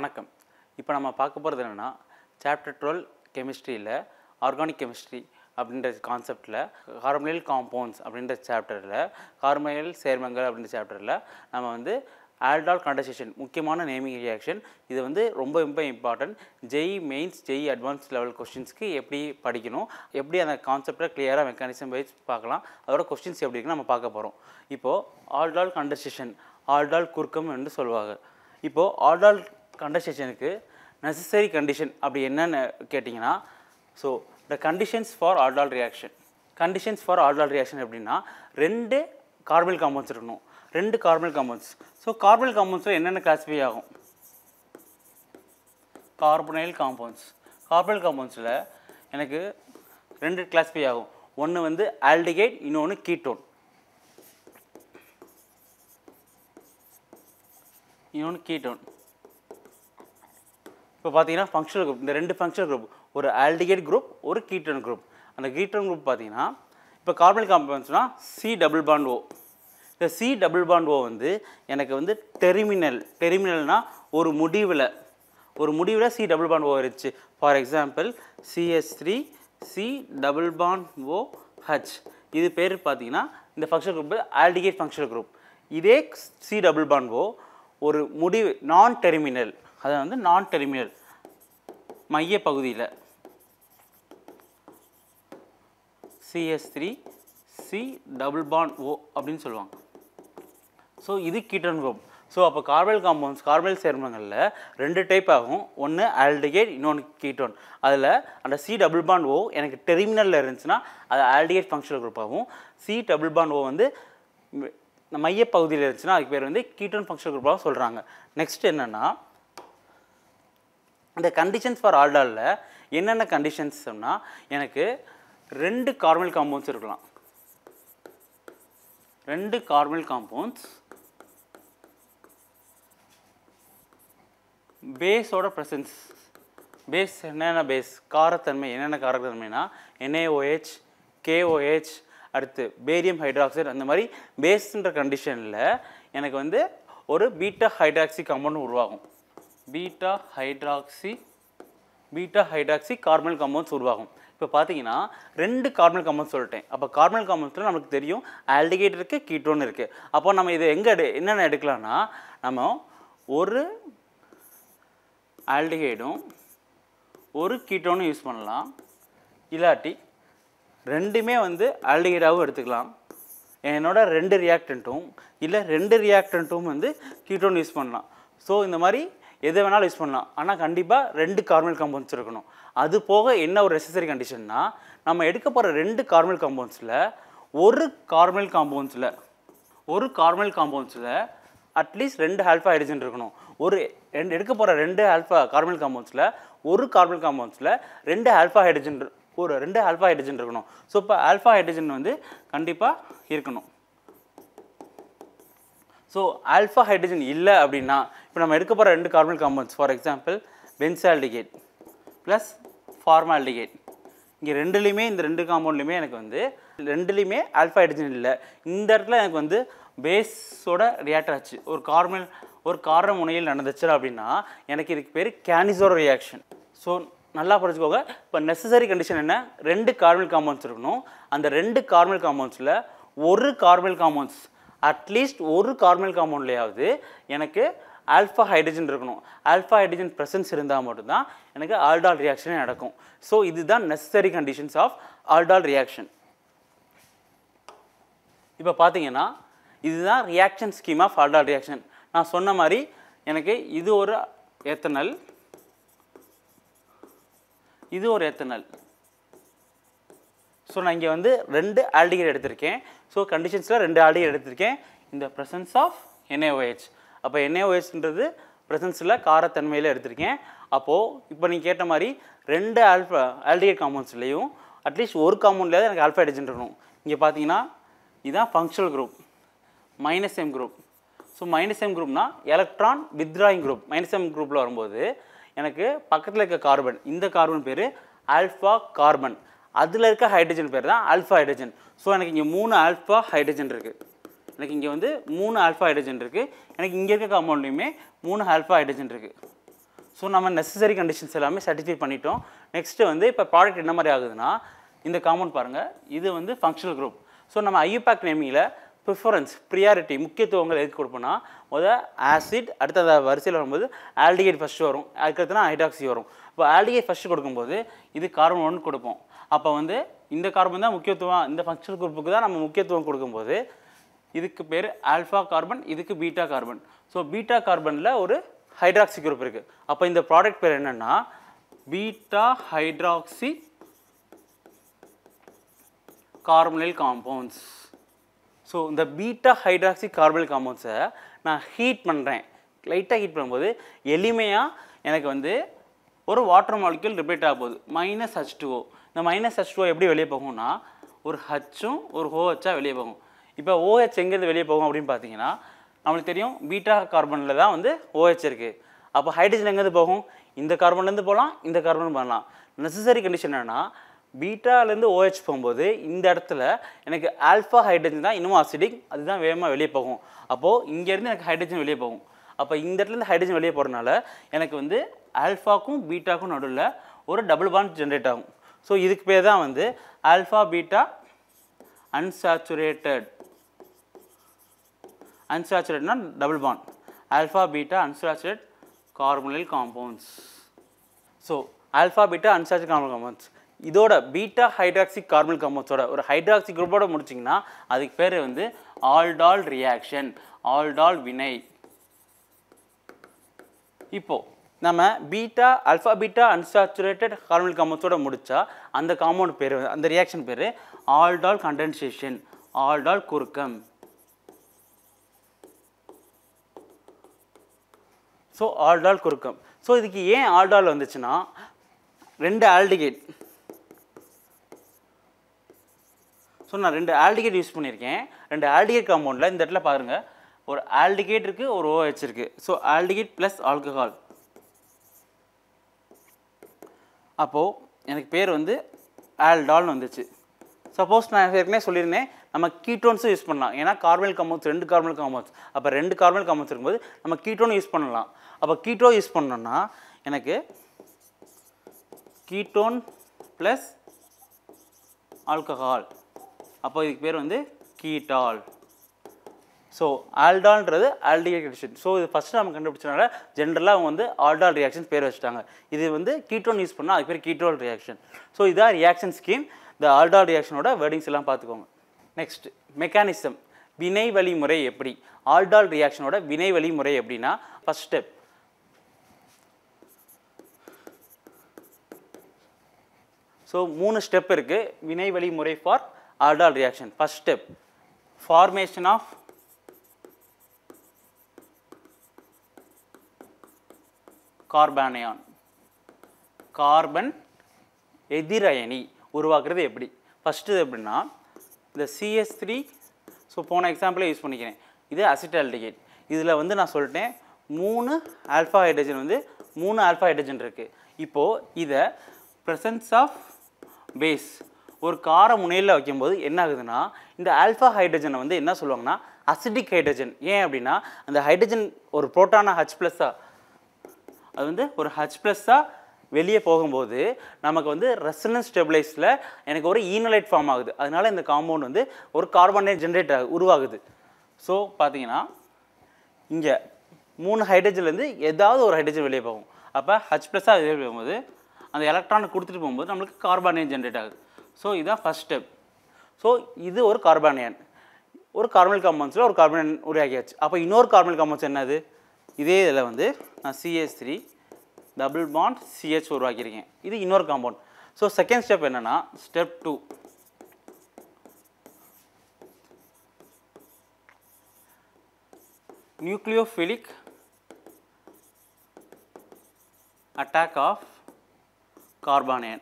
வணக்கம் இப்போ நம்ம பார்க்க போகிறது என்னென்னா சாப்டர் டுவெல் கெமிஸ்ட்ரியில் ஆர்கானிக் கெமிஸ்ட்ரி அப்படின்ற கான்செப்டில் கார்பனில் காம்பவுண்ட்ஸ் அப்படின்ற சாப்டரில் கார்பனில் சேர்மங்கள் அப்படின்ற சாப்டரில் நம்ம வந்து ஆல்டால் கண்டசேஷன் முக்கியமான நேமிங் ரியாக்ஷன் இது வந்து ரொம்ப ரொம்ப important JEE Mains JEE advance level கொஸ்டின்ஸ்க்கு எப்படி படிக்கணும் எப்படி அந்த கான்செப்டை கிளியராக மெக்கானிசம் வைஸ் பார்க்கலாம் அதோட கொஸ்டின்ஸ் எப்படி இருக்குன்னு நம்ம பார்க்க போகிறோம் இப்போது ஆல்டால் கண்டசேஷன் ஆல்டால் குறுக்கம் என்று சொல்லுவாங்க இப்போது ஆல்டால் கண்டஸ்டேஷனுக்கு நெசசரி கண்டிஷன் அப்படி என்னென்னு கேட்டிங்கன்னா so the conditions for aldol reaction conditions for aldol reaction எப்படின்னா ரெண்டு கார்பல் காம்பவுண்ட்ஸ் இருக்கணும் ரெண்டு கார்பல் காம்பவுண்ட்ஸ் ஸோ கார்பல் காம்பவுண்ட்ஸில் என்னென்ன கிளாஸிஃபை ஆகும் கார்பனைல் காம்பவுண்ட்ஸ் கார்பல் காம்பவுண்ட்ஸில் எனக்கு ரெண்டு கிளாஸிஃபை ஆகும் ஒன்று வந்து ஆல்டிகேட் இன்னொன்று கீட்டோன் இன்னொன்று கீட்டோன் இப்போ பார்த்தீங்கன்னா ஃபங்க்ஷனல் குரூப் இந்த ரெண்டு ஃபங்க்ஷனல் குரூப் ஒரு ஆல்டிகேட் குரூப் ஒரு கீட்டன் குரூப் அந்த கீட்டன் குரூப் பார்த்தீங்கன்னா இப்போ கார்பன் காம்பவுண்ட்ஸ்னால் சி டபுள் பாண்ட் ஓ இந்த சி டபுள் பாண்ட் ஓ வந்து எனக்கு வந்து டெர்மினல் டெர்மினல்னால் ஒரு முடிவில் ஒரு முடிவில் சி டபுள் பாண்ட் ஓ இருந்துச்சு for example CH three C double bond O H இது பேர் பார்த்தீங்கன்னா இந்த function group aldehyde function group இதே சி டபுள் பாண்ட் ஓ ஒரு முடிவு நான் டெர்மினல் அதை வந்து நான் டெரிமியல் மைய பகுதியில் CH three C double bond O அப்படின்னு சொல்லுவாங்க ஸோ இது கீட்டன் குரூப் ஸோ அப்போ கார்பல் காம்பவுண்ட்ஸ் கார்பல் சேர்மங்களில் ரெண்டு டைப் ஆகும் ஒன்று ஆல்டிகேட் இன்னொன்று கீட்டோன் அதில் அந்த சி டபுள் பாண்ட் ஓ எனக்கு டெர்மினலில் இருந்துச்சுன்னா அது ஆல்டிகேட் ஃபங்க்ஷனல் குரூப் ஆகும் சி டபுள் பாண்ட் ஓ வந்து மைய பகுதியில் இருந்துச்சுன்னா அதுக்கு பேர் வந்து கீட்டோன் ஃபங்க்ஷனல் குரூப்பாக சொல்கிறாங்க நெக்ஸ்ட் என்னென்னா இந்த கண்டிஷன்ஸ் ஃபார் ஆல்டாலில் என்னென்ன கண்டிஷன்ஸ் சொன்னால் எனக்கு ரெண்டு கார்மல் காம்பவுண்ட்ஸ் இருக்கலாம் ரெண்டு கார்மல் காம்பவுண்ட்ஸ் பேஸோட ப்ரெசன்ஸ் பேஸ் என்னென்ன பேஸ் காரத்தன்மை என்னென்ன காரத்தன்மைனா என்ஏஓஹெச் கேஓஹெச் அடுத்து பேரியம் ஹைட்ராக்சைடு அந்த மாதிரி பேஸ்ன்ற கண்டிஷனில் எனக்கு வந்து ஒரு பீட்டா ஹைட்ராக்சி காம்பவுண்ட் உருவாகும் beta hydroxy beta hydroxy carbonyl compounds உருவாகும் இப்போ பார்த்தீங்கன்னா ரெண்டு கார்பனல் காம்பவுண்ட்ஸ் சொல்லிட்டேன் அப்போ கார்பனல் காம்பவுண்ட்ஸில் நமக்கு தெரியும் ஆல்டிகேட் இருக்குது கீட்ரோன் இருக்குது அப்போ நம்ம இது எங்கே எடு என்னென்ன எடுக்கலாம்னா நம்ம ஒரு ஆல்டிகைடும் ஒரு கீட்டோனும் யூஸ் பண்ணலாம் இல்லாட்டி ரெண்டுமே வந்து ஆல்டிகைடாகவும் எடுத்துக்கலாம் என்னோட ரெண்டு ரியாக்டண்ட்டும் இல்லை ரெண்டு ரியாக்டண்ட்டும் வந்து கீட்டோன் யூஸ் பண்ணலாம் ஸோ இந்த மாதிரி எது வேணாலும் யூஸ் பண்ணலாம் ஆனால் கண்டிப்பாக ரெண்டு கார்மல் காம்பவுண்ட்ஸ் இருக்கணும் அது போக என்ன ஒரு நெசசரி கண்டிஷன்னா நம்ம எடுக்க போகிற ரெண்டு கார்மல் காம்பவுண்ட்ஸில் ஒரு கார்மல் காம்பவுண்ட்ஸில் ஒரு கார்மல் காம்பவுண்ட்ஸில் அட்லீஸ்ட் ரெண்டு ஆல்ஃபா ஹைட்ரஜன் இருக்கணும் ஒரு ரெண்டு எடுக்க போகிற ரெண்டு ஆல்ஃபா கார்மல் காம்பவுண்ட்ஸில் ஒரு கார்மல் காம்பவுண்ட்ஸில் ரெண்டு ஆல்ஃபா ஹைட்ரஜன் ஒரு ரெண்டு ஆல்ஃபா ஹைட்ரஜன் இருக்கணும் ஸோ இப்போ ஆல்ஃபா ஹைட்ரஜன் வந்து கண்டிப்பாக இருக்கணும் ஸோ ஆல்ஃபா ஹைட்ரஜன் இல்லை அப்படின்னா இப்போ நம்ம எடுக்க போகிற ரெண்டு carbon compounds for example benzaldehyde plus formaldehyde இங்கே ரெண்டுலேயுமே இந்த ரெண்டு காம்பவுண்ட்லையுமே எனக்கு வந்து ரெண்டுலேயுமே ஆல்ஃபா ஹைட்ரஜன் இல்லை இந்த இடத்துல எனக்கு வந்து பேஸோட ரியாக்ட் ஆச்சு ஒரு கார்பன் ஒரு காரண முனையில் நடந்துச்சு அப்படின்னா எனக்கு இதுக்கு பேர் கேனிசோட ரியாக்ஷன் ஸோ நல்லா புரிஞ்சுக்கோங்க இப்போ நெசசரி கண்டிஷன் என்ன ரெண்டு கார்மல் காம்பவுண்ட்ஸ் இருக்கணும் அந்த ரெண்டு கார்மல் காம்பவுண்ட்ஸில் ஒரு கார்மல் காம்பவுண்ட்ஸ் அட்லீஸ்ட் ஒரு கார்மல் காம்பவுண்ட்லையாவது எனக்கு ஆல்ஃபா ஹைட்ரஜன் இருக்கணும் ஆல்ஃபா ஹைட்ரஜன் ப்ரெசன்ஸ் இருந்தால் மட்டும்தான் எனக்கு ஆல்டால் ரியாக்ஷனே நடக்கும் ஸோ இதுதான் necessary conditions of aldol reaction இப்போ பார்த்தீங்கன்னா இதுதான் reaction scheme of aldol reaction நான் சொன்ன மாதிரி எனக்கு இது ஒரு எத்தனல் இது ஒரு எத்தனல் ஸோ நான் இங்கே வந்து ரெண்டு ஆல்டிகேட் எடுத்திருக்கேன் ஸோ கண்டிஷன்ஸில் ரெண்டு ஆல்டிகேட் எடுத்திருக்கேன் இந்த ப்ரெசன்ஸ் ஆஃப் என்ஏஓஹெச் அப்போ ஓஎஸ்ன்றது ப்ரெசன்ஸில் காரத்தன்மையில் எடுத்திருக்கேன் அப்போது இப்போ நீங்கள் கேட்ட மாதிரி ரெண்டு ஆல்ஃபா ஆல்டிகேட் காம்பவுண்ட்ஸ்லேயும் அட்லீஸ்ட் ஒரு காம்பவுண்ட்லேயாவது எனக்கு ஆல்ஃபா ஹைட்ரஜன் இருக்கணும் இங்கே பார்த்தீங்கன்னா இதுதான் functional group minus M group so minus M குரூப்னா electron withdrawing group minus M குரூப்பில் வரும்போது எனக்கு பக்கத்தில் இருக்க கார்பன் இந்த கார்பன் பேர் ஆல்ஃபா கார்பன் அதில் இருக்க ஹைட்ரஜன் பேர் தான் ஆல்ஃபா ஹைட்ரஜன் ஸோ எனக்கு இங்கே மூணு ஆல்ஃபா ஹைட்ரஜன் இருக்குது எனக்கு இங்கே வந்து மூணு ஆல்ஃபா ஹைட்ரஜன் இருக்குது எனக்கு இங்கே இருக்க காம்பவுண்ட்லேயுமே மூணு ஆல்ஃபா ஹைட்ரஜன் இருக்குது ஸோ நம்ம நெசசரி கண்டிஷன்ஸ் எல்லாமே சர்டிஃபை பண்ணிட்டோம் நெக்ஸ்ட்டு வந்து இப்போ ப்ராடக்ட் என்ன மாதிரி ஆகுதுன்னா இந்த காம்பவுண்ட் பாருங்கள் இது வந்து ஃபங்க்ஷனல் குரூப் ஸோ நம்ம ஐயப்பாக் நேமிங்கில் ப்ரிஃபரன்ஸ் ப்ரியாரிட்டி முக்கியத்துவங்கள் எதுக்கு கொடுப்போம்னா முதல் ஆசிட் அடுத்த அந்த வரிசையில் வரும்போது ஆல்டிகேட் ஃபஸ்ட்டு வரும் அதுக்கடுத்துனா ஹைட்ராக்சி வரும் இப்போ ஆல்டிகேட் ஃபஸ்ட்டு கொடுக்கும்போது இது கார்பன் ஒன்று கொடுப்போம் அப்போ வந்து இந்த கார்பன் தான் முக்கியத்துவம் இந்த ஃபங்க்ஷனல் குரூப்புக்கு தான் நம்ம முக்கியத்துவம் கொடுக்கும்போது இதுக்கு பேர் ஆல்ஃபா கார்பன் இதுக்கு பீட்டா கார்பன் ஸோ பீட்டா கார்பனில் ஒரு ஹைட்ராக்சி குரூப் இருக்குது அப்போ இந்த ப்ராடக்ட் பேர் என்னென்னா beta hydroxy carbonyl compounds so இந்த பீட்டா ஹைட்ராக்சி கார்பனில் காம்பவுண்ட்ஸை நான் ஹீட் பண்ணுறேன் லைட்டாக ஹீட் பண்ணும்போது எளிமையாக எனக்கு வந்து ஒரு வாட்டர் மாலிக்யூல் ரிப்பீட் ஆக போகுது மைனஸ் ஹச் டூஓ இந்த மைனஸ் ஹச் டூஓ எப்படி வெளியே போகும்னா ஒரு ஹச்சும் ஒரு ஹோ ஹச்சாக வெளியே போகும் இப்போ ஓஹெச் எங்கேருந்து வெளியே போகும் அப்படின்னு பார்த்தீங்கன்னா நம்மளுக்கு தெரியும் பீட்டா கார்பனில் தான் வந்து ஓஹெச் இருக்குது அப்போ ஹைட்ரஜன் எங்கேருந்து போகும் இந்த கார்பன்லேருந்து போகலாம் இந்த கார்பன் பண்ணலாம் நெசசரி கண்டிஷன் என்னென்னா பீட்டாலேருந்து ஓஹெச் போகும்போது இந்த இடத்துல எனக்கு ஆல்ஃபா ஹைட்ரஜன் தான் இன்னும் அசிடிக் அதுதான் வேகமாக வெளியே போகும் அப்போது இங்கேருந்து எனக்கு ஹைட்ரஜன் வெளியே போகும் அப்போ இந்த இடத்துலேருந்து ஹைட்ரஜன் வெளியே போகிறதுனால எனக்கு வந்து ஆல்ஃபாக்கும் பீட்டாக்கும் நடுவில் ஒரு டபுள் பாண்ட் ஜென்ரேட் ஆகும் ஸோ இதுக்கு பேர் தான் வந்து ஆல்ஃபா பீட்டா அன்சாச்சுரேட்டட் அன்சாச்சுரேட்னா double bond alpha beta unsaturated carbonyl compounds so alpha beta unsaturated carbon compounds இதோட பீட்டா ஹைட்ராக்சி கார்பன் காம்பவுண்ட்ஸோட ஒரு ஹைட்ராக்சிக் குரூப்போட முடிச்சிங்கன்னா அதுக்கு பேர் வந்து ஆல்டால் ரியாக்ஷன் ஆல்டால் வினை இப்போது நம்ம beta alpha beta unsaturated carbon காம்பவுண்ட்ஸோட முடித்தா அந்த காம்பவுண்ட் பேர் அந்த ரியாக்ஷன் பேர் ஆல்டால் கண்டென்சேஷன் ஆல்டால் குறுக்கம் ஸோ ஆல்டால் குறுக்கம் ஸோ இதுக்கு ஏன் ஆல்டால் வந்துச்சுன்னா ரெண்டு ஆல்டிகேட் ஸோ நான் ரெண்டு ஆல்டிகேட் யூஸ் பண்ணியிருக்கேன் ரெண்டு ஆல்டிகேட் காம்பவுண்டில் இந்த இடத்துல பாருங்கள் ஒரு ஆல்டிகேட் இருக்குது ஒரு ஓஹெச் இருக்குது ஸோ ஆல்டிகேட் ப்ளஸ் ஆல்கஹால் அப்போது எனக்கு பேர் வந்து ஆல்டால்னு வந்துச்சு சப்போஸ் நான் ஏற்கனவே சொல்லியிருந்தேன் நம்ம கீட்டோன்ஸும் யூஸ் பண்ணலாம் ஏன்னா கார்பன் காம்பவுண்ட்ஸ் ரெண்டு கார்பன் காம்பவுண்ட்ஸ் அப்போ ரெண்டு கார்பன் காம்பவுண்ட்ஸ் இருக்கும்போது நம்ம கீட்டோன் யூஸ் பண்ணலாம் அப்போ கீட்டோ யூஸ் பண்ணோன்னா எனக்கு கீட்டோன் ப்ளஸ் ஆல்கஹால் அப்போ இதுக்கு பேர் வந்து கீட்டால் ஸோ ஆல்டால்ன்றது ஆல்டிகேட் ரியாக்ஷன் ஸோ இது ஃபஸ்ட்டு நம்ம கண்டுபிடிச்சனால ஜென்ரலாக அவங்க வந்து ஆல்டால் ரியாக்ஷன்ஸ் பேர் வச்சுட்டாங்க இது வந்து கீட்டோன் யூஸ் பண்ணால் அதுக்கு பேர் கீட்டோல் ரியாக்ஷன் ஸோ இதான் ரியாக்ஷன் ஸ்கீம் இந்த ஆல்டால் ரியாக்ஷனோட வேர்டிங்ஸ் எல்லாம் பார்த்துக்கோங்க நெக்ஸ்ட் மெக்கானிசம் வினை வழிமுறை எப்படி ஆல்டால் ரியாக்ஷனோட வினை வழிமுறை எப்படின்னா ஃபஸ்ட் ஸ்டெப் ஸோ மூணு ஸ்டெப் இருக்குது வினை வழிமுறை for aldol reaction first step formation of carbanion carbon எதிரயணி உருவாக்குறது எப்படி ஃபஸ்ட்டு எப்படின்னா இந்த சிஎஸ் த்ரீ ஸோ போன எக்ஸாம்பிளே யூஸ் பண்ணிக்கிறேன் இது அசிட்டால்டிகேட் இதில் வந்து நான் சொல்லிட்டேன் மூணு ஆல்ஃபா ஹைட்ரஜன் வந்து மூணு ஆல்ஃபா ஹைட்ரஜன் இருக்குது இப்போது இதை ப்ரெசன்ஸ் ஆஃப் பேஸ் ஒரு கார முனையில் வைக்கும்போது என்ன ஆகுதுன்னா இந்த ஆல்ஃபா ஹைட்ரஜனை வந்து என்ன சொல்லுவாங்கன்னா அசிடிக் ஹைட்ரஜன் ஏன் அப்படின்னா அந்த ஹைட்ரஜன் ஒரு ப்ரோட்டானாக ஹச் ப்ளஸ்ஸாக அது வந்து ஒரு ஹச் ப்ளஸ்ஸாக வெளியே போகும்போது நமக்கு வந்து ரெசனன்ஸ் ஸ்டெபிளைஸில் எனக்கு ஒரு ஈனலைட் ஃபார்ம் ஆகுது அதனால் இந்த காம்பவுண்ட் வந்து ஒரு கார்பனேட் ஜென்ரேட் ஆகுது உருவாகுது ஸோ பார்த்தீங்கன்னா இங்கே மூணு ஹைட்ரஜன்லேருந்து ஏதாவது ஒரு ஹைட்ரஜன் வெளியே போகும் அப்போ ஹச் ப்ளஸ்ஸாக வெளியே போகும்போது அந்த எலக்ட்ரான் கொடுத்துட்டு போகும்போது நம்மளுக்கு கார்பானியன் ஜென்ரேட் ஆகுது ஸோ இதுதான் ஃபஸ்ட் ஸ்டெப் ஸோ இது ஒரு கார்பானியன் ஒரு கார்பனல் காம்பவுண்ட்ஸில் ஒரு கார்பன் உருவாகியாச்சு அப்போ இன்னொரு கார்பனல் காம்பவுண்ட்ஸ் என்னது இதே இதில் வந்து நான் CH three double bond CH உருவாக்கியிருக்கேன் இது இன்னொரு காம்பவுண்ட் ஸோ செகண்ட் ஸ்டெப் என்னென்னா step two nucleophilic attack of carbon ion.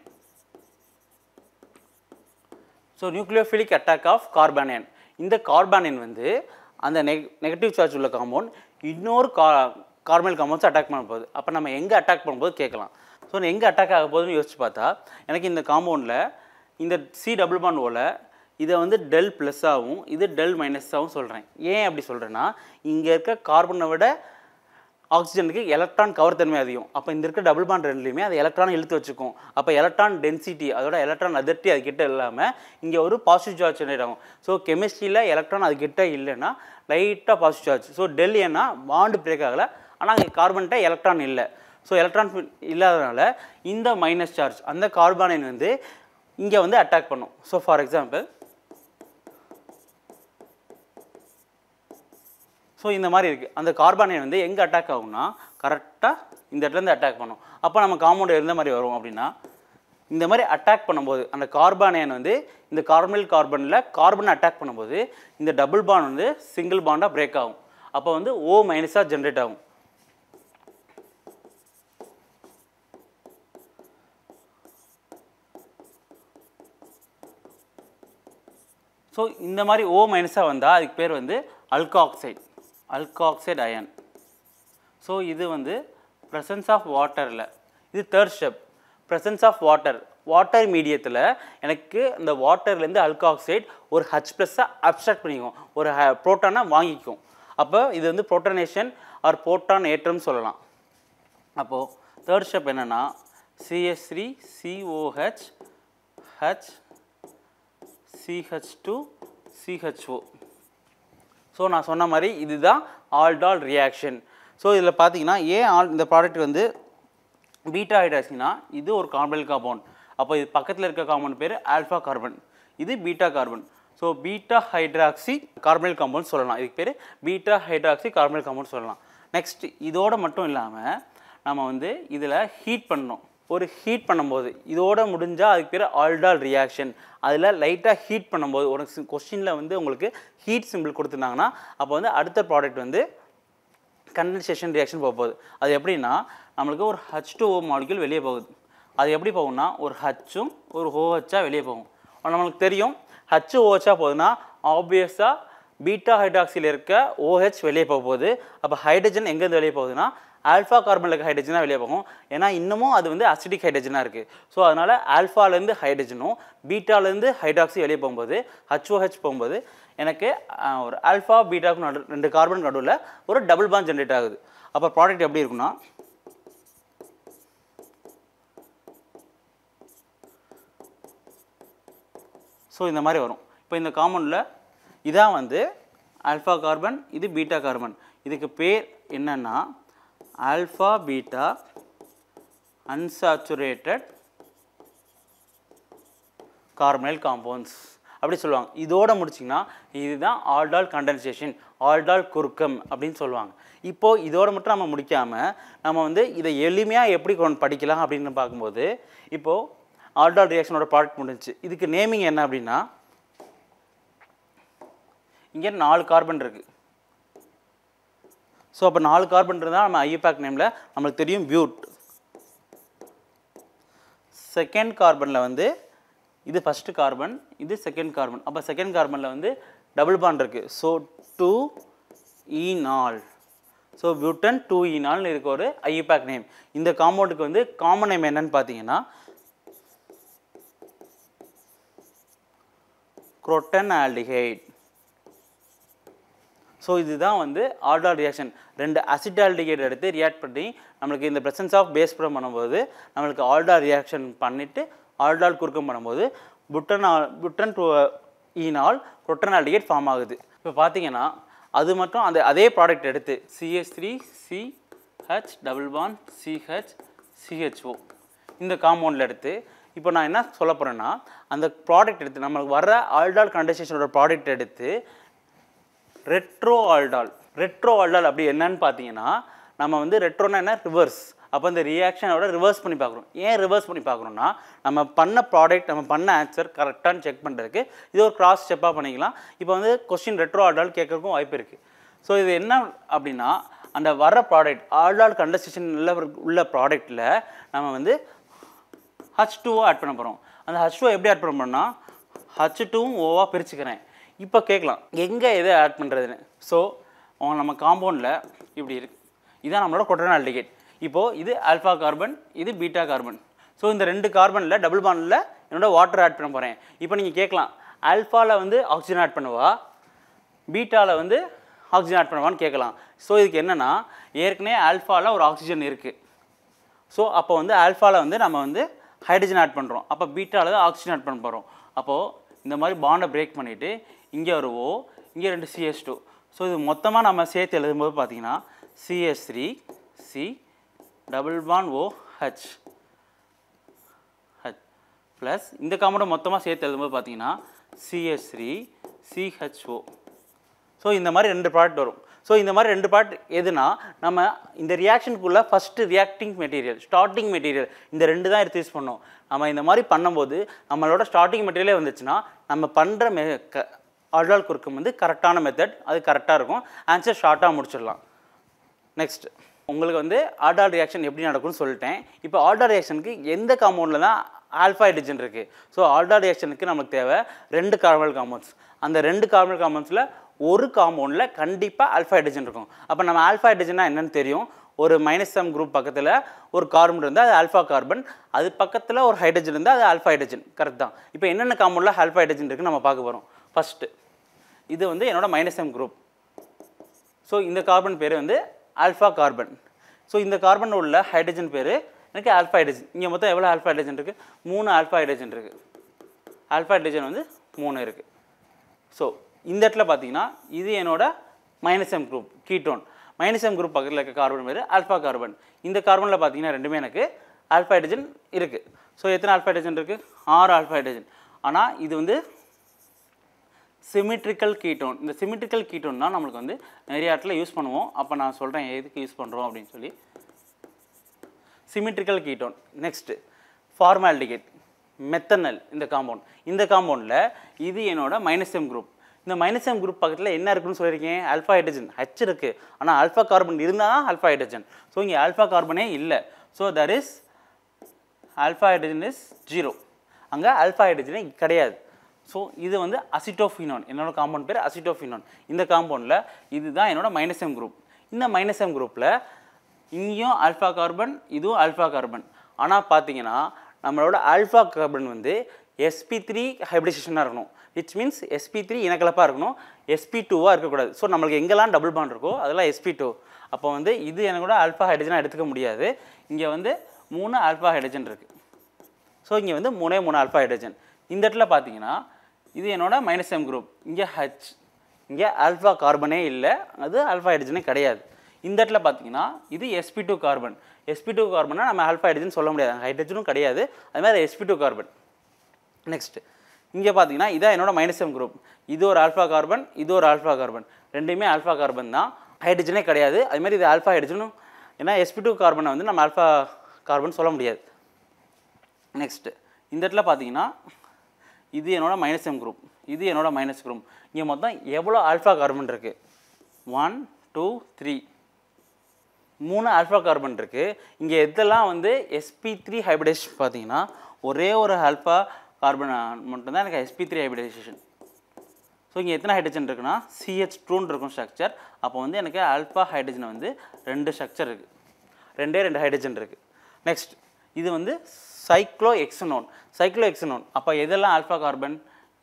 So, nucleophilic attack of இந்த carbon வந்து அந்த நெகட்டிவ் சார்ஜ் உள்ள காம்பவுண்ட் இன்னொரு கார்மல் காம்பவுண்ட்ஸ் அட்டாக் பண்ண போகுது அப்போ நம்ம எங்கே அட்டாக் பண்ணும்போது கேட்கலாம் ஸோ எங்கே அட்டாக் ஆக போதுன்னு யோசிச்சு பார்த்தா எனக்கு இந்த காம்பவுண்டில் இந்த சி டபுள் பான் ஓல இதை வந்து டெல் ப்ளஸ்ஸாகவும் இது டெல் மைனஸாகவும் சொல்கிறேன் ஏன் அப்படி சொல்கிறேன்னா இங்கே இருக்க கார்பனை விட ஆக்சிஜனுக்கு எலக்ட்ரான் கவர் தன்மை அதிகம் அப்போ இந்த இருக்க டபுள் பாண்ட் ரெண்டுலையுமே அதை எலக்ட்ரான் இழுத்து வச்சுக்கும் அப்போ எலக்ட்ரான் டென்சிட்டி அதோட எலக்ட்ரான் அதிர்ட்டி அது இல்லாமல் இங்கே ஒரு பாசிட்டிவ் சார்ஜ் ஜெனரேட் ஆகும் ஸோ கெமிஸ்ட்ரியில் எலக்ட்ரான் அது இல்லைன்னா லைட்டாக பாசிட்டிவ் சார்ஜ் ஸோ டெல் ஏன்னா பாண்டு பிரேக் ஆகலை ஆனால் அங்கே கார்பன்கிட்ட எலக்ட்ரான் இல்லை ஸோ எலக்ட்ரான் இல்லாததுனால இந்த மைனஸ் சார்ஜ் அந்த கார்பனை வந்து இங்கே வந்து அட்டாக் பண்ணும் ஸோ ஃபார் எக்ஸாம்பிள் ஸோ இந்த மாதிரி இருக்குது அந்த கார்பானைன் வந்து எங்கே அட்டாக் ஆகும்னா கரெக்டாக இந்த இடத்துலேருந்து அட்டாக் பண்ணும் அப்போ நம்ம காம்பவுண்ட் எந்த மாதிரி வரும் அப்படின்னா இந்த மாதிரி அட்டாக் பண்ணும்போது அந்த கார்பானைன் வந்து இந்த கார்மில் கார்பனில் கார்பனை அட்டாக் பண்ணும்போது இந்த டபுள் பாண்ட் வந்து சிங்கிள் பாண்டாக பிரேக் ஆகும் அப்போ வந்து ஓ மைனஸாக ஜென்ரேட் ஆகும் ஸோ இந்த மாதிரி ஓ மைனஸாக வந்தால் அதுக்கு பேர் வந்து அல்காக்சைட் அல்காக்சைட் அயன் ஸோ இது வந்து ப்ரெசன்ஸ் ஆஃப் வாட்டரில் இது third step presence of water water மீடியத்தில் எனக்கு அந்த வாட்டர்லேருந்து அல்காக்சைட் ஒரு ஹச் ப்ளஸ்ஸாக அப்ஸ்ட்ராக்ட் பண்ணிக்கும் ஒரு ஹ ப்ரோட்டானாக வாங்கிக்கும் அப்போ இது வந்து ப்ரோட்டனேஷன் ஆர் ப்ரோட்டான் ஏற்றம் சொல்லலாம் அப்போது தேர்ட் ஸ்டெப் என்னென்னா CH three COH H CH two CHO so நான் சொன்ன மாதிரி இதுதான் ஆல்டால் ரியாக்ஷன் ஸோ இதில் பார்த்தீங்கன்னா ஏன் ஆல் இந்த ப்ராடக்ட் வந்து பீட்டா ஹைட்ராக்சினா இது ஒரு கார்பன் காம்பவுண்ட் அப்போ இது பக்கத்தில் இருக்க காம்பவுண்ட் பேர் ஆல்ஃபா கார்பன் இது beta carbon so beta hydroxy carbonyl compound சொல்லலாம் இதுக்கு பேர் பீட்டா ஹைட்ராக்சி கார்பனில் காம்பவுண்ட் சொல்லலாம் நெக்ஸ்ட் இதோடு மட்டும் இல்லாமல் நம்ம வந்து இதில் ஹீட் பண்ணணும் ஒரு ஹீட் பண்ணும்போது இதோட முடிஞ்சால் அதுக்கு பேர் ஆல்டால் ரியாக்ஷன் அதில் லைட்டாக ஹீட் பண்ணும்போது ஒரு கொஸ்டினில் வந்து உங்களுக்கு ஹீட் சிம்பிள் கொடுத்துருந்தாங்கன்னா அப்போ வந்து அடுத்த ப்ராடக்ட் வந்து கண்டன்சேஷன் ரியாக்ஷன் போக போகுது அது எப்படின்னா நம்மளுக்கு ஒரு ஹச் டூ ஓ மாலிக்யூல் வெளியே போகுது அது எப்படி போகும்னா ஒரு ஹச்சும் ஒரு ஓஹெச்சாக வெளியே போகும் நம்மளுக்கு தெரியும் ஹச் ஓஹெச்சாக போகுதுன்னா ஆப்வியஸாக பீட்டா ஹைட்ராக்சியில் இருக்க ஓஹெச் வெளியே போக போகுது அப்போ ஹைட்ரஜன் எங்கேருந்து வெளியே போகுதுன்னா ஆல்ஃபா கார்பனில் இருக்க ஹைட்ரஜனாக வெளியே போகும் ஏன்னா இன்னமும் அது வந்து அசிடிக் ஹைட்ரஜனாக இருக்குது ஸோ அதனால் ஆல்ஃபாலேருந்து ஹைட்ரஜனும் பீட்டாலேருந்து ஹைட்ராக்சி வெளியே போகும்போது ஹச்ஓஹெச் போகும்போது எனக்கு ஒரு ஆல்ஃபா பீட்டாக்கும் நடு ரெண்டு கார்பன் நடுவில் ஒரு டபுள் பான் ஜென்ரேட் ஆகுது அப்போ ப்ராடக்ட் எப்படி இருக்குன்னா ஸோ இந்த மாதிரி வரும் இப்போ இந்த காமனில் இதான் வந்து ஆல்ஃபா கார்பன் இது பீட்டா கார்பன் இதுக்கு பேர் என்னென்னா alpha beta unsaturated carbonyl compounds அப்படி சொல்லுவாங்க இதோட முடிச்சிங்கன்னா இதுதான் ஆல்டால் கண்டென்சேஷன் ஆல்டால் குறுக்கம் அப்படின்னு சொல்லுவாங்க இப்போது இதோட மட்டும் நம்ம முடிக்காமல் நம்ம வந்து இதை எளிமையாக எப்படி படிக்கலாம் அப்படின்னு பார்க்கும்போது இப்போது ஆல்டால் ரியாக்ஷனோட ப்ராடக்ட் முடிஞ்சு இதுக்கு நேமிங் என்ன அப்படின்னா இங்கே நாலு கார்பன் இருக்குது ஸோ அப்போ நாலு கார்பன் இருந்தால் நம்ம ஐபேக் நேமில் நம்மளுக்கு தெரியும் பியூட் செகண்ட் கார்பனில் வந்து இது ஃபஸ்ட்டு கார்பன் இது செகண்ட் கார்பன் அப்போ செகண்ட் கார்பனில் வந்து டபுள் பாண்ட் இருக்குது ஸோ டூ இ நாள் ஸோ பியூட்டன் டூ இ நாள்னு இருக்க ஒரு ஐபேக் நேம் இந்த காம்பவுண்டுக்கு வந்து காமன் நேம் என்னன்னு பார்த்தீங்கன்னா குரோட்டன் ஆல்டிஹைட் ஸோ இதுதான் வந்து ஆர்டால் ரியாக்ஷன் ரெண்டு அசிட்டால்டிகேட் எடுத்து ரியாக்ட் பண்ணி நம்மளுக்கு இந்த ப்ரெசன்ஸ் ஆஃப் பேஸ் ப்ரம் பண்ணும்போது நம்மளுக்கு ஆல்டால் ரியாக்ஷன் பண்ணிவிட்டு ஆல்டால் குறுக்கம் பண்ணும்போது புட்டன் புட்டன் டு ஈனால் புட்டனால்டிகேட் ஃபார்ம் ஆகுது இப்போ பார்த்தீங்கன்னா அது மட்டும் அந்த அதே ப்ராடக்ட் எடுத்து சிஹெச் த்ரீ சிஹெச் டபுள் ஒன் சிஹெச் சிஹெச்ஓ இந்த காம்பவுண்டில் எடுத்து இப்போ நான் என்ன சொல்ல போகிறேன்னா அந்த ப்ராடக்ட் எடுத்து நம்மளுக்கு வர ஆல்டால் கண்டென்சேஷனோட ப்ராடக்ட் எடுத்து ரெட்ரோ ஆல்டால் ரெட்ரோ ஆல்டால் அப்படி என்னன்னு பார்த்தீங்கன்னா நம்ம வந்து ரெட்ரோனா என்ன ரிவர்ஸ் அப்போ இந்த ரியாக்ஷனோட ரிவர்ஸ் பண்ணி பார்க்குறோம் ஏன் ரிவர்ஸ் பண்ணி பார்க்குறோம்னா நம்ம பண்ண ப்ராடக்ட் நம்ம பண்ண ஆன்சர் கரெக்டான செக் பண்ணுறதுக்கு இது ஒரு கிராஸ் ஸ்டெப்பாக பண்ணிக்கலாம் இப்போ வந்து கொஸ்டின் ரெட்ரோ ஆல்டால் கேட்கறக்கும் வாய்ப்பு இருக்குது ஸோ இது என்ன அப்படின்னா அந்த வர ப்ராடக்ட் ஆல்டால் கண்டஸ்டேஷன் உள்ள உள்ள ப்ராடக்ட்டில் நம்ம வந்து ஹச் டூவாக ஆட் பண்ண போகிறோம் அந்த ஹச் டூவை எப்படி ஆட் பண்ண போனோம்னா ஹச் டூவும் ஓவாக பிரிச்சுக்கிறேன் இப்போ கேட்கலாம் எங்கே எதை ஆட் பண்ணுறதுன்னு ஸோ அவங்க நம்ம காம்பவுண்டில் இப்படி இருக்குது இதான் நம்மளோட கொட்டனால் அல்டிகேட் இப்போது இது ஆல்ஃபா கார்பன் இது பீட்டா கார்பன் ஸோ இந்த ரெண்டு கார்பனில் டபுள் பாண்டில் என்னோடய வாட்டர் ஆட் பண்ண போகிறேன் இப்போ நீங்கள் கேட்கலாம் ஆல்ஃபாவில் வந்து ஆக்சிஜன் ஆட் பண்ணுவா பீட்டாவில் வந்து ஆக்சிஜன் ஆட் பண்ணுவான்னு கேட்கலாம் ஸோ இதுக்கு என்னென்னா ஏற்கனவே ஆல்ஃபாவில் ஒரு ஆக்சிஜன் இருக்குது ஸோ அப்போ வந்து ஆல்ஃபாவில் வந்து நம்ம வந்து ஹைட்ரஜன் ஆட் பண்ணுறோம் அப்போ பீட்டாவில் தான் ஆக்சிஜன் ஆட் பண்ண போகிறோம் அப்போது இந்த மாதிரி பாண்டை பிரேக் பண்ணிவிட்டு இங்கே ஒரு ஓ இங்கே ரெண்டு சிஎஸ் டூ ஸோ இது மொத்தமாக நம்ம சேர்த்து எழுதும்போது பார்த்தீங்கன்னா CH three C double bond O H H plus இந்த காம்பவுண்டை மொத்தமாக சேர்த்து எழுதும்போது பார்த்தீங்கன்னா சிஎஸ் த்ரீ சிஹெச்ஓ ஸோ இந்த மாதிரி ரெண்டு ப்ராடக்ட் வரும் ஸோ இந்த மாதிரி ரெண்டு பார்ட் எதுனா நம்ம இந்த ரியாக்ஷனுக்குள்ள first reacting material starting material இந்த ரெண்டு தான் எடுத்து யூஸ் பண்ணோம் நம்ம இந்த மாதிரி பண்ணும்போது நம்மளோட ஸ்டார்டிங் மெட்டீரியலே வந்துச்சுன்னா நம்ம பண்ணுற மெ க அழல் குறுக்கம் வந்து கரெக்டான மெத்தட் அது கரெக்டாக இருக்கும் ஆன்சர் ஷார்ட்டாக முடிச்சிடலாம் நெக்ஸ்ட் உங்களுக்கு வந்து ஆர்டால் ரியாக்ஷன் எப்படி நடக்கும்னு சொல்லிட்டேன் இப்போ ஆர்டால் ரியாக்ஷனுக்கு எந்த காம்பவுண்டில் தான் ஆல்ஃபா ஹைட்ரஜன் இருக்குது ஸோ ஆர்டால் ரியாக்ஷனுக்கு நமக்கு தேவை ரெண்டு கார்பனல் காம்பவுண்ட்ஸ் அந்த ரெண்டு கார்பனல் காம்பவுண்ட்ஸில் ஒரு காம்பவுண்டில் கண்டிப்பாக ஆல்ஃபா ஹைட்ரஜன் இருக்கும் அப்போ நம்ம ஆல்ஃபா ஹைட்ரஜனாக என்னென்னு தெரியும் ஒரு மைனஸ் சம் குரூப் பக்கத்தில் ஒரு கார்பன் இருந்தால் அது ஆல்ஃபா கார்பன் அது பக்கத்தில் ஒரு ஹைட்ரஜன் இருந்தால் அது ஆல்ஃபா ஹைட்ரஜன் கரெக்ட் தான் இப்போ என்னென்ன காம்பவுண்டில் ஆல்ஃபா ஹைட்ரஜன் இருக்குன்னு நம்ம பார்க்க போகிறோம் ஃபஸ்ட்டு இது வந்து என்னோடய மைனஸ் எம் குரூப் ஸோ இந்த கார்பன் பேர் வந்து ஆல்ஃபா கார்பன் ஸோ இந்த கார்பன் உள்ள ஹைட்ரஜன் பேர் எனக்கு ஆல்ஃபா ஹைட்ரஜன் இங்கே மொத்தம் எவ்வளோ ஆல்ஃபா ஹைட்ரஜன் இருக்குது மூணு ஆல்ஃபா ஹைட்ரஜன் இருக்குது ஆல்ஃபா ஹைட்ரஜன் வந்து மூணு இருக்குது ஸோ இந்த இடத்துல பார்த்தீங்கன்னா இது என்னோடய minus M group ketone minus M group பக்கத்தில் இருக்க கார்பன் பேர் ஆல்ஃபா கார்பன் இந்த கார்பனில் பார்த்தீங்கன்னா ரெண்டுமே எனக்கு ஆல்ஃபா ஹைட்ரஜன் இருக்குது ஸோ எத்தனை ஆல்ஃபா ஹைட்ரஜன் இருக்குது ஆறு ஆல்ஃபா ஹைட்ரஜன் ஆனால் இது வந்து சிமிட்ரிக்கல் கீட்டோன் இந்த சிமிட்ரிக்கல் கீட்டோன் தான் நம்மளுக்கு வந்து நிறைய இடத்துல யூஸ் பண்ணுவோம் அப்போ நான் சொல்கிறேன் எதுக்கு யூஸ் பண்ணுறோம் அப்படின்னு சொல்லி symmetrical ketone next formaldehyde methanal இந்த காம்பவுண்ட் இந்த காம்பவுண்டில் இது என்னோடய மைனஸ் எம் குரூப் இந்த மைனஸ் எம் குரூப் பக்கத்தில் என்ன இருக்குன்னு சொல்லியிருக்கேன் ஆல்ஃபா ஹைட்ரஜன் ஹச் இருக்குது ஆனால் ஆல்ஃபா கார்பன் இருந்தால் தான் அல்ஃபா ஹைட்ரஜன் ஸோ இங்கே அல்ஃபா கார்பனே இல்லை so there is alpha hydrogen is zero அங்கே ஆல்ஃபா ஹைட்ரஜனே கிடையாது ஸோ இது வந்து அசிட்டோஃபினான் என்னோடய காம்பவுண்ட் பேர் அசிட்டோஃபினான் இந்த காம்பவுண்டில் இதுதான் என்னோடய மைனஸ் எம் குரூப் இந்த மைனஸ் எம் குரூப்பில் இங்கேயும் ஆல்ஃபா கார்பன் இதுவும் ஆல்ஃபா கார்பன் ஆனால் பார்த்தீங்கன்னா நம்மளோட ஆல்ஃபா கார்பன் வந்து எஸ்பி த்ரீ ஹைப்ரிடேஷனாக இருக்கணும் விச் மீன்ஸ் எஸ்பி த்ரீ இனக்கலப்பாக இருக்கணும் எஸ்பி டூவாக இருக்கக்கூடாது ஸோ நம்மளுக்கு எங்கெல்லாம் டபுள் பாண்ட் இருக்கோ அதெல்லாம் எஸ்பி டூ அப்போ வந்து இது எனக்கு ஆல்ஃபா ஹைட்ரஜனாக எடுத்துக்க முடியாது இங்கே வந்து மூணு ஆல்ஃபா ஹைட்ரஜன் இருக்குது ஸோ இங்கே வந்து மூணே மூணு ஆல்ஃபா ஹைட்ரஜன் இந்த இடத்துல பார்த்தீங்கன்னா இது என்னோட மைனஸ் எம் குரூப் இங்கே ஹச் இங்கே ஆல்ஃபா கார்பனே இல்லை அது ஆல்ஃபா ஹைட்ரஜனே கிடையாது இந்த இடத்துல பார்த்தீங்கன்னா இது SP two carbon SP two கார்பனாக நம்ம ஆல்ஃபா ஹைட்ரஜன் சொல்ல முடியாது ஹைட்ரஜனும் கிடையாது அது மாதிரி எஸ்பி டூ கார்பன் நெக்ஸ்ட் இங்கே பார்த்தீங்கன்னா இதான் என்னோட மைனஸ் எம் குரூப் இது ஒரு ஆல்ஃபா கார்பன் இது ஒரு ஆல்ஃபா கார்பன் ரெண்டுமே ஆல்ஃபா கார்பன் தான் ஹைட்ரஜனே கிடையாது அதுமாதிரி இது ஆல்ஃபா ஹைட்ரஜனும் ஏன்னா எஸ்பி டூ கார்பனை வந்து நம்ம ஆல்ஃபா கார்பன் சொல்ல முடியாது நெக்ஸ்ட்டு இந்த இடத்துல பார்த்தீங்கன்னா இது என்னோடய மைனஸ் எம் குரூப் இது என்னோடய மைனஸ் குரூப் இங்கே மொத்தம் எவ்வளோ ஆல்ஃபா கார்பன் இருக்குது ஒன் டூ த்ரீ மூணு ஆல்ஃபா கார்பன் இருக்குது இங்கே எதெல்லாம் வந்து எஸ்பி த்ரீ ஹைபிரிடேஷன் பார்த்தீங்கன்னா ஒரே ஒரு ஆல்ஃபா கார்பன் மட்டும்தான் எனக்கு எஸ்பி த்ரீ ஹைபிரிடைசேஷன் ஸோ இங்கே எத்தனை ஹைட்ரஜன் இருக்குன்னா சிஹெச் டூன்னு இருக்கும் ஸ்ட்ரக்சர் அப்போ வந்து எனக்கு ஆல்ஃபா ஹைட்ரஜன் வந்து ரெண்டு ஸ்ட்ரக்சர் இருக்குது ரெண்டே ரெண்டு ஹைட்ரஜன் இருக்குது நெக்ஸ்ட் இது வந்து சைக்ளோ எக்ஸனோன் சைக்ளோ எக்ஸனோன் அப்போ எதெல்லாம் ஆல்ஃபா கார்பன்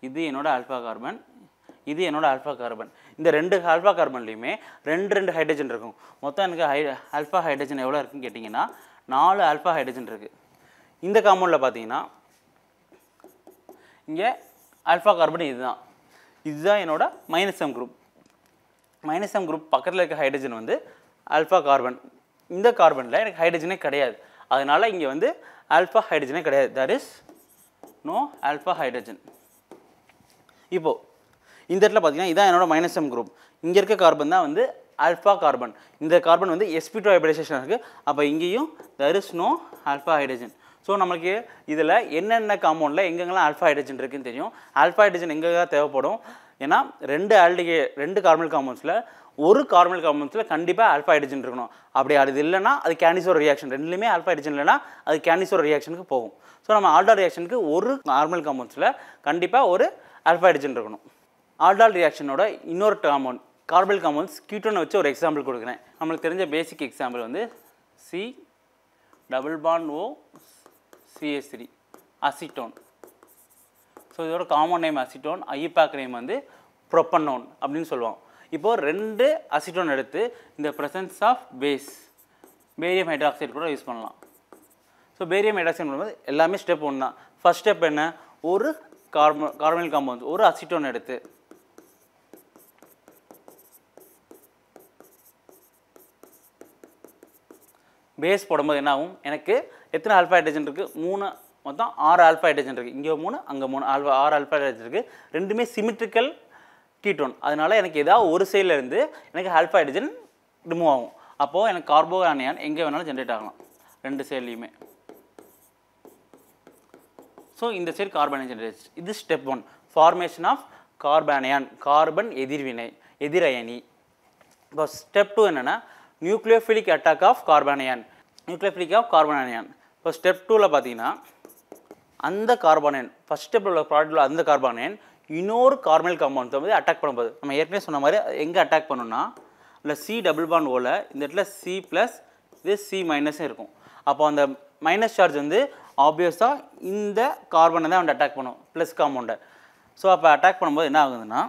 இது என்னோட ஆல்ஃபா கார்பன் இது என்னோட ஆல்ஃபா கார்பன் இந்த ரெண்டு ஆல்ஃபா கார்பன்லேயுமே ரெண்டு ரெண்டு ஹைட்ரஜன் இருக்கும் மொத்தம் எனக்கு ஹை ஆல்ஃபா ஹைட்ரஜன் எவ்வளோ இருக்குன்னு கேட்டிங்கன்னா நாலு ஆல்ஃபா ஹைட்ரஜன் இருக்குது இந்த காம்பவுண்டில் பார்த்தீங்கன்னா இங்கே ஆல்ஃபா கார்பன் இதுதான் இதுதான் என்னோட minus M group minus M group பக்கத்தில் இருக்க ஹைட்ரஜன் வந்து ஆல்ஃபா கார்பன் இந்த கார்பனில் எனக்கு ஹைட்ரஜனே கிடையாது அதனால் இங்கே வந்து ஆல்ஃபா ஹைட்ரஜனே கிடையாது that is no alpha hydrogen இப்போது இந்த இடத்துல பார்த்தீங்கன்னா இதான் என்னோட மைனஸ் எம் குரூப் இங்கே இருக்க கார்பன் தான் வந்து ஆல்ஃபா கார்பன் இந்த கார்பன் வந்து எஸ்பி டூ ஹைபிரேஷன் இருக்குது அப்போ இங்கேயும் there is no alpha hydrogen so நம்மளுக்கு இதில் என்னென்ன காம்பவுண்டில் எங்கெங்கெல்லாம் ஆல்ஃபா ஹைட்ரஜன் இருக்குதுன்னு தெரியும் ஆல்ஃபா ஹைட்ரஜன் எங்கெல்லாம் தேவைப்படும் ஏன்னா ரெண்டு ஆல்டிகே ரெண்டு கார்மல் காம்பவுண்ட்ஸில் ஒரு கார்மல் காம்பவுண்ட்ஸில் கண்டிப்பாக ஆல்ஃபா ஹைட்ரஜன் இருக்கணும் அப்படி அது இல்லைனா அது கேனிசோர் ரியாக்ஷன் ரெண்டுலேயுமே ஆல்ஃபா ஹைட்ரஜன் இல்லைனா அது கேனிசோர் ரியாக்ஷனுக்கு போகும் ஸோ நம்ம ஆல்டால் ரியாக்ஷனுக்கு ஒரு கார்மல் காம்பவுண்ட்ஸில் கண்டிப்பாக ஒரு ஆல்ஃபா ஹைட்ரஜன் இருக்கணும் ஆல்டால் ரியாக்ஷனோட இன்னொரு காம்பவுண்ட் கார்பல் காம்பவுண்ட்ஸ் கியூட்டோனை வச்சு ஒரு எக்ஸாம்பிள் கொடுக்குறேன் நம்மளுக்கு தெரிஞ்ச பேசிக் எக்ஸாம்பிள் வந்து C double bond O CH acetone so இதோட common name acetone IUPAC name வந்து ப்ரொப்பனோன் அப்படின்னு சொல்லுவோம் இப்போது ரெண்டு அசிட்டோன் எடுத்து இந்த presence of base barium hydroxide கூட யூஸ் பண்ணலாம் ஸோ பேரியம் ஹைட்ராக்சைடு பண்ணும்போது எல்லாமே ஸ்டெப் ஒன்று தான் ஃபஸ்ட் ஸ்டெப் என்ன ஒரு கார்போ கார்பனில் காம்பவுண்ட் ஒரு அசிட்டோன் எடுத்து பேஸ் போடும்போது என்ன ஆகும் எனக்கு எத்தனை ஆல்ஃபா ஹைட்ரஜன் இருக்குது மூணு மொத்தம் ஆறு ஆல்ஃபா ஹைட்ரஜன் இருக்குது இங்கே மூணு அங்கே மூணு ஆல்ஃபா ஆறு ஆல்ஃபா ஹைட்ரஜன் இருக்குது ரெண்டுமே சிமிட்ரிக்கல் கீட்டோன் அதனால் எனக்கு ஏதாவது ஒரு சைட்லேருந்து எனக்கு ஆல்ஃபா ஹைட்ரஜன் ரிமூவ் ஆகும் அப்போது எனக்கு கார்போ அனியான் எங்கே வேணாலும் ஜென்ரேட் ஆகலாம் ரெண்டு சைட்லேயுமே ஸோ இந்த சைடு கார்பன் ஜென்ரேட் இது step one formation of carbanion carbon எதிர்வினை எதிரயனி இப்போ ஸ்டெப் டூ என்னென்னா nucleophilic attack of carbanion nucleophilic of carbanion இப்போ ஸ்டெப் டூவில் பார்த்தீங்கன்னா அந்த கார்பானேன் அயன் ஃபஸ்ட் ஸ்டெப்பில் உள்ள ப்ராடக்ட்டில் அந்த கார்பானேன் இன்னொரு கார்மல் காம்பவுண்ட்ஸ் வந்து அட்டாக் பண்ணும்போது நம்ம ஏற்கனவே சொன்ன மாதிரி எங்கே அட்டாக் பண்ணோம்னா இல்லை சி டபுள் பான் ஓவில் இந்த இடத்துல சி ப்ளஸ் இது சி மைனஸும் இருக்கும் அப்போ அந்த மைனஸ் சார்ஜ் வந்து ஆப்வியஸாக இந்த கார்பனை தான் அவன் அட்டாக் பண்ணும் ப்ளஸ் காம்பவுண்டை ஸோ அப்போ அட்டாக் பண்ணும்போது என்ன ஆகுதுன்னா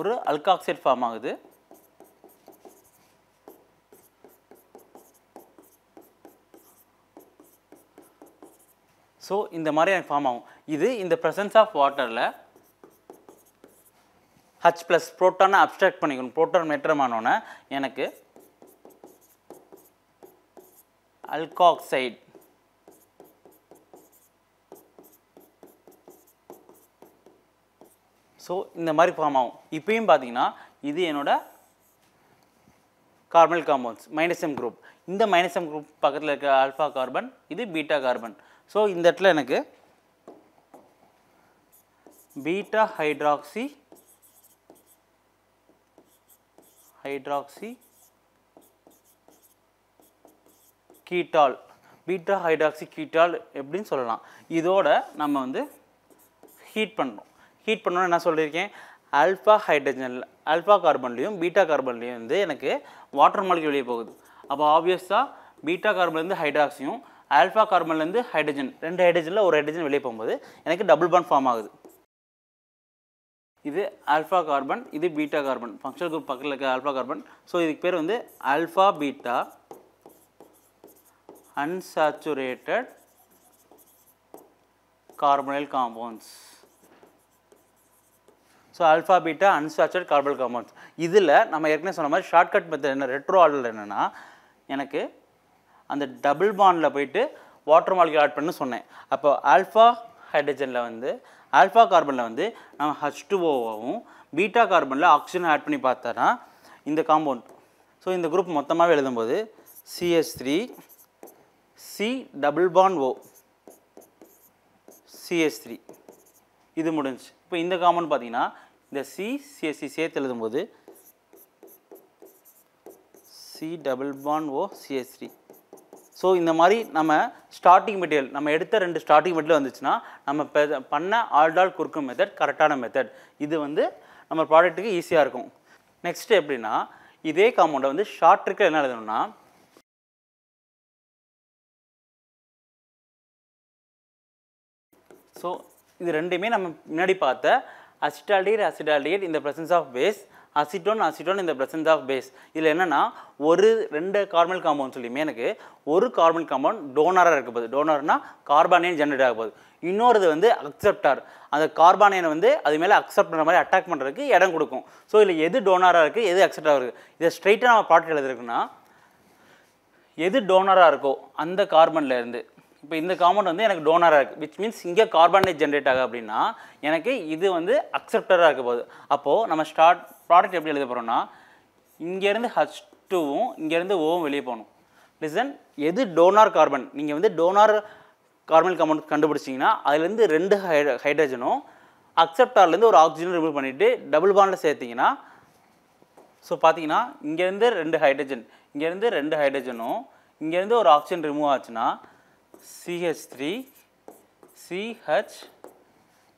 ஒரு அல்காக்சைட் ஃபார்ம் ஆகுது ஸோ இந்த மாதிரி எனக்கு ஃபார்ம் ஆகும் இது இந்த ப்ரெசன்ஸ் ஆஃப் வாட்டரில் ஹச் ப்ளஸ் ப்ரோட்டானை அப்ட்ராக்ட் பண்ணிக்கணும் ப்ரோட்டான் மெட்ரமானோன்னே எனக்கு அல்காக்சைடு ஸோ இந்த மாதிரி ஃபார்ம் ஆகும் இப்பயும் பார்த்தீங்கன்னா இது என்னோட கார்பனல் காம்பவுண்ட்ஸ் மைனஸ் குரூப் இந்த மைனஸ் குரூப் பக்கத்தில் இருக்க ஆல்ஃபா கார்பன் இது பீட்டா கார்பன் ஸோ இந்த இடத்துல எனக்கு beta hydroxy hydroxy ketol beta hydroxy ketol எப்படின்னு சொல்லலாம் இதோட நம்ம வந்து ஹீட் பண்ணணும் ஹீட் பண்ணோன்னா என்ன சொல்லியிருக்கேன் அல்ஃபா ஹைட்ரஜன் அல்ஃபா கார்பன்லேயும் பீட்டா கார்பன்லேயும் வந்து எனக்கு வாட்டர் மாலிக்கு வெளியே போகுது அப்போ ஆப்வியஸாக பீட்டா கார்பன்லேருந்து ஹைட்ராக்சியும் ஆல்ஃபா கார்பன்லேருந்து ஹைட்ரஜன் ரெண்டு ஹைட்ரஜனில் ஒரு ஹைட்ரஜன் வெளியே போகும்போது எனக்கு டபுள் பான் ஃபார்ம் ஆகுது இது ஆல்ஃபா கார்பன் இது பீட்டா கார்பன் ஃபங்க்ஷனல் குரூப் பக்கத்தில் இருக்க ஆல்ஃபா கார்பன் ஸோ இதுக்கு பேர் வந்து alpha beta unsaturated carbonyl compounds so alpha beta unsaturated carbon compounds இதில் நம்ம ஏற்கனவே சொன்ன மாதிரி ஷார்ட்கட் மெத்தட் என்ன ரெட்ரோ ஆர்டர் என்னென்னா எனக்கு அந்த டபுள் பாண்டில் போயிட்டு வாட்டர் மாலிகூல் ஆட் பண்ணு சொன்னேன் அப்போ ஆல்ஃபா ஹைட்ரஜனில் வந்து ஆல்ஃபா கார்பனில் வந்து நம்ம ஹச் டூஓவாகவும் பீட்டா கார்பனில் ஆக்சிஜன் ஆட் பண்ணி பார்த்தோன்னா இந்த காம்பவுண்ட் ஸோ இந்த குரூப் மொத்தமாகவே எழுதும்போது CH three C double bond O CH three இது முடிஞ்சு இப்போ இந்த காம்பவுண்ட் பார்த்தீங்கன்னா இந்த சி சிஎஸ்சி சேர்த்து எழுதும்போது C double bond O CH three so இந்த மாதிரி நம்ம ஸ்டார்டிங் மெட்டீரியல் நம்ம எடுத்த ரெண்டு ஸ்டார்டிங் மெட்டீரியல் வந்துச்சுன்னா நம்ம பண்ண ஆல்டால் குறுக்கும் மெத்தட் கரெக்டான மெத்தட் இது வந்து நம்ம ப்ராடக்ட்டுக்கு ஈஸியாக இருக்கும் நெக்ஸ்ட்டு எப்படின்னா இதே காமௌண்டை வந்து ஷார்ட் ட்ரிக்கில் என்ன எழுதணும்னா ஸோ இது ரெண்டுமே நம்ம முன்னாடி பார்த்த அசிட்டால்டியர் அசிட்டால்டியர் இந்த ப்ரெசன்ஸ் ஆஃப் வேஸ்ட் அசிட்டோன் அசிட்டோன் இந்த பிரசன்ஸ் ஆஃப் பேஸ் இதில் என்னென்னா ஒரு ரெண்டு கார்பன் காம்பவுண்ட் சொல்லியுமே எனக்கு ஒரு கார்பன் காம்பவுண்ட் டோனராக இருக்க போகுது டோனர்னா கார்பானியன் ஜென்ரேட் ஆக போகுது இன்னொருது வந்து அக்செப்டார் அந்த கார்பானியனை வந்து அது மேலே அக்செப்ட் பண்ணுற மாதிரி அட்டாக் பண்ணுறதுக்கு இடம் கொடுக்கும் ஸோ இதில் எது டோனராக இருக்குது எது அக்செப்டாக இருக்குது இதை ஸ்ட்ரைட்டாக நம்ம பாட்டு எழுதிருக்குன்னா எது டோனராக இருக்கோ அந்த கார்பனில் இருந்து இப்போ இந்த காம்பவுண்ட் வந்து எனக்கு டோனராக இருக்குது விச் மீன்ஸ் இங்கே கார்பனேட் ஜென்ரேட் ஆகும் அப்படின்னா எனக்கு இது வந்து அக்செப்டராக இருக்க போகுது அப்போது நம்ம ஸ்டார்ட் ப்ராடக்ட் எப்படி எழுத போகிறோன்னா இங்கேருந்து ஹச் டூவும் இங்கேருந்து ஓவும் வெளியே போகணும் லிசன் எது டோனார் கார்பன் நீங்கள் வந்து டோனார் கார்பன் கம்பவுண்ட் கண்டுபிடிச்சிங்கன்னா அதுலேருந்து ரெண்டு ஹைட் ஹைட்ரஜனும் அக்செப்டார்லேருந்து ஒரு ஆக்சிஜன் ரிமூவ் பண்ணிவிட்டு டபுள் பாண்டில் சேர்த்திங்கன்னா ஸோ பார்த்தீங்கன்னா இங்கேருந்து ரெண்டு ஹைட்ரஜன் இங்கேருந்து ரெண்டு ஹைட்ரஜனும் இங்கேருந்து ஒரு ஆக்சிஜன் ரிமூவ் ஆச்சுன்னா சிஹெச் த்ரீ சிஹெச்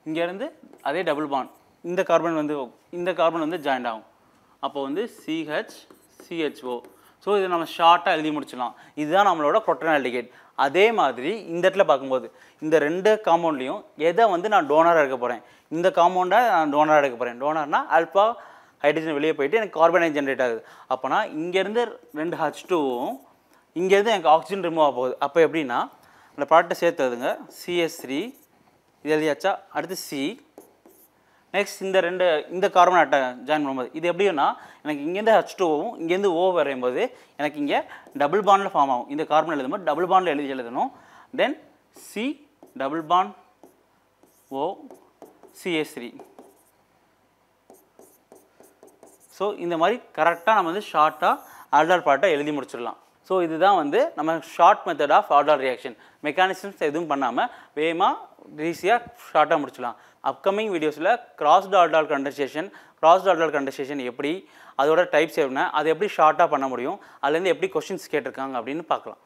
இங்கேருந்து அதே டபுள் பாண்ட் இந்த கார்பன் வந்து இந்த கார்பன் வந்து ஜாயிண்ட் ஆகும் அப்போ வந்து சிஹெச் சிஹெச்ஓ ஸோ இதை நம்ம ஷார்ட்டாக எழுதி முடிச்சிடலாம் இதுதான் நம்மளோட புரோட்டோன் அல்டிகேட் அதே மாதிரி இந்த இடத்துல பார்க்கும்போது இந்த ரெண்டு காம்பவுண்ட்லேயும் எதை வந்து நான் டோனராக எடுக்க போகிறேன் இந்த காம்பவுண்டை நான் டோனராக எடுக்க போகிறேன் டோனர்னா அல்பா ஹைட்ரஜன் வெளியே போயிட்டு எனக்கு கார்பனை ஜென்ரேட் ஆகுது அப்போனா இங்கேருந்து ரெண்டு ஹச் டூவும் இங்கேருந்து எனக்கு ஆக்சிஜன் ரிமூவ் ஆக போகுது அப்போ எப்படின்னா அந்த ப்ராடக்ட்டை சேர்த்து அதுங்க சிஎஸ் த்ரீ இது எழுதியாச்சா அடுத்து சி நெக்ஸ்ட் இந்த ரெண்டு இந்த கார்பன் அட்டை ஜாயின் பண்ணும்போது இது எப்படின்னா எனக்கு இங்கேருந்து ஹச் டூவும் இங்கேருந்து ஓ வரையும் போது எனக்கு இங்கே டபுள் பாண்டில் ஃபார்ம் ஆகும் இந்த கார்பன் எழுதும்போது டபுள் பாண்டில் எழுதி எழுதணும் then C double bond O CH three so இந்த மாதிரி கரெக்டாக நம்ம வந்து ஷார்ட்டாக ஆர்டர் பாட்டை எழுதி முடிச்சிடலாம் ஸோ இதுதான் வந்து நம்ம short method of order reaction mechanisms எதுவும் பண்ணாமல் வேகமாக ஈஸியாக ஷார்ட்டாக முடிச்சிடலாம் அப்கமிங் வீடியோஸில் கிராஸ் டால்டால் டாட் கண்டஸ்டேஷன் கிராஸ் டாட் டாட் கண்டஸ்டேஷன் எப்படி அதோட டைப்ஸ் என்ன அதை எப்படி ஷார்ட்டாக பண்ண முடியும் அதுலேருந்து எப்படி கொஷின்ஸ் கேட்டிருக்காங்க அப்படின்னு பார்க்கலாம்